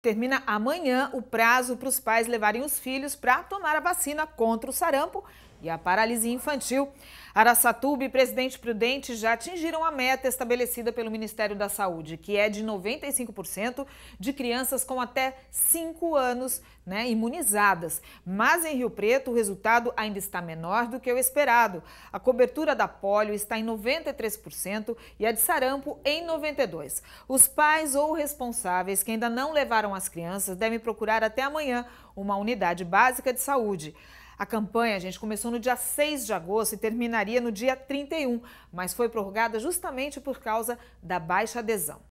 Termina amanhã o prazo para os pais levarem os filhos para tomar a vacina contra o sarampo e a paralisia infantil. Araçatuba e Presidente Prudente já atingiram a meta estabelecida pelo Ministério da Saúde, que é de 95% de crianças com até 5 anos né, imunizadas. Mas em Rio Preto, o resultado ainda está menor do que o esperado. A cobertura da polio está em 93% e a de sarampo em 92%. Os pais ou responsáveis que ainda não levaram as crianças devem procurar até amanhã uma unidade básica de saúde. A campanha, a gente, começou no dia 6 de agosto e terminaria no dia 31, mas foi prorrogada justamente por causa da baixa adesão.